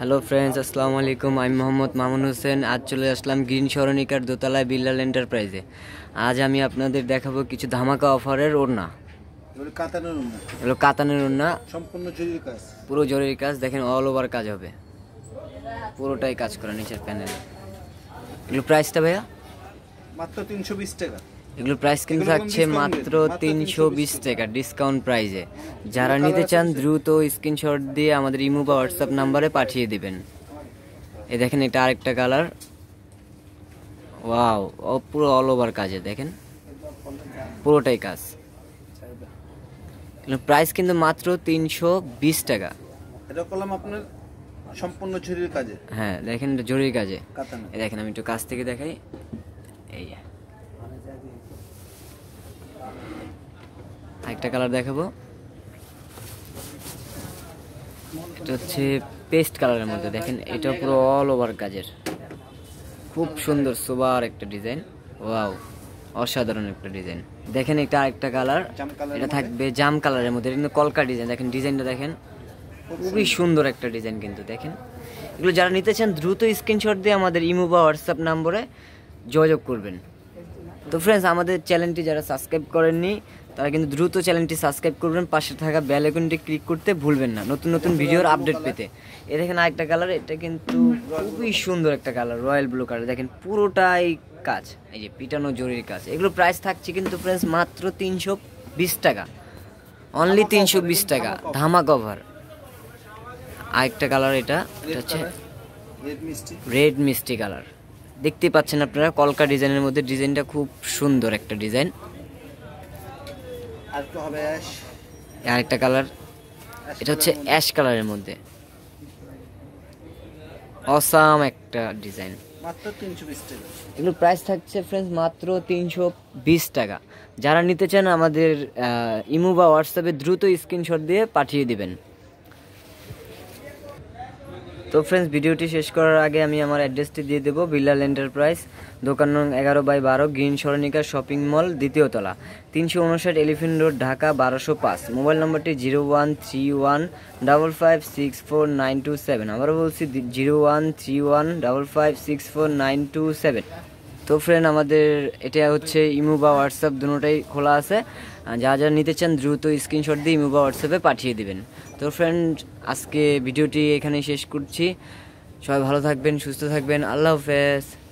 hello friends আসসালামু আলাইকুম আমি মোহাম্মদ মামুন হোসেন আজ চলে আসলাম গ্রিন সরণিকার দোতলায় বিল্লাল এন্টারপ্রাইজে আজ আমি আপনাদের দেখাবো কিছু ধামাকা অফারের ওড়না কাতানের ওড়না এগুলো কাতানের ওড়না সম্পূর্ণ কাজ পুরো জরির কাজ দেখেন অল ওভার কাজ হবে পুরোটাই কাজ করা নিচের প্যানেল এগুলো প্রাইসটা ভাইয়া মাত্র তিনশো বিশ টাকা এগুলোর প্রাইস কিন্তু থাকছে মাত্র তিনশো বিশ টাকা ডিসকাউন্ট প্রাইসে যারা নিতে চান দ্রুত স্ক্রিনশট দিয়ে আমাদের ইমো বা হোয়াটসঅ্যাপ নাম্বারে পাঠিয়ে দেবেন এ দেখেন এটা আরেকটা কালার ওয়াও ও পুরো অল ওভার কাজে দেখেন পুরোটাই কাজ প্রাইস কিন্তু মাত্র তিনশো বিশ টাকা এটা আপনার সম্পূর্ণ জরির কাজে হ্যাঁ দেখেন জরির কাজে দেখেন আমি একটু কাছ থেকে দেখাই এই একটা কালার দেখাবো এটা হচ্ছে পেস্ট কালারের মধ্যে দেখেন এটা পুরো অল ওভার কাজের খুব সুন্দর সোবার একটা ডিজাইন ওয়াও অসাধারণ একটা ডিজাইন দেখেন এটা আরেকটা কালার এটা থাকবে জাম কালারের মধ্যে কিন্তু কলকা ডিজাইন দেখেন ডিজাইনটা দেখেন খুবই সুন্দর একটা ডিজাইন কিন্তু দেখেন এগুলো যারা নিতে চান দ্রুত স্ক্রিনশট দিয়ে আমাদের ইমো বা হোয়াটসঅ্যাপ নম্বরে যোগাযোগ করবেন তো ফ্রেন্ডস আমাদের চ্যানেলটি যারা সাবস্ক্রাইব করেননি তারা কিন্তু দ্রুত চ্যানেলটি সাবস্ক্রাইব করবেন পাশে থাকা বেল আইকনটি ক্লিক করতে ভুলবেন না নতুন নতুন ভিডিওর আপডেট পেতে এ দেখেন আরেকটা কালার এটা কিন্তু খুবই সুন্দর একটা কালার রয়্যাল ব্লু কালার দেখেন পুরোটাই কাজ এই যে পিটানো জরির কাজ এগুলো প্রাইস থাকছে কিন্তু ফ্রেন্ডস মাত্র তিনশো বিশ টাকা অনলি তিনশো বিশ টাকা ধামা কভার আরেকটা কালার এটা এটা হচ্ছে রেড মিষ্টি কালার দেখতেই পাচ্ছেন আপনারা কলকা ডিজাইনের মধ্যে ডিজাইনটা খুব সুন্দর একটা ডিজাইন আরেকটা হবে অ্যাশ আরেকটা কালার এটা হচ্ছে অ্যাশ কালারের মধ্যে অসাম একটা ডিজাইন মাত্র এগুলোর প্রাইস থাকছে ফ্রেন্ডস মাত্র তিনশো বিশ টাকা যারা নিতে চান আমাদের ইমো বা হোয়াটসঅ্যাপে দ্রুত স্ক্রিনশট দিয়ে পাঠিয়ে দিবেন তো ফ্রেন্ডস ভিডিওটি শেষ করার আগে আমি আমার অ্যাড্রেসটি দিয়ে দেবো বিল্লাল এন্টারপ্রাইজ দোকান নং এগারো বাই বারো গ্রিন সরণিকা শপিং মল দ্বিতীয়তলা তিনশো উনষাট এলিফেন্ট রোড ঢাকা বারোশো পাঁচ মোবাইল নম্বরটি zero one three one double five six four nine two seven আবারও বলছি zero one three one double five six four nine two seven তো ফ্রেন্ড আমাদের এটা হচ্ছে ইমো বা হোয়াটসঅ্যাপ দুটাই খোলা আছে যা যা নিতে চান দ্রুত স্ক্রিনশট দিয়ে ইমো বা হোয়াটসঅ্যাপে পাঠিয়ে দিবেন তো ফ্রেন্ড আজকে ভিডিওটি এখানে শেষ করছি সবাই ভালো থাকবেন সুস্থ থাকবেন আল্লাহ হাফেজ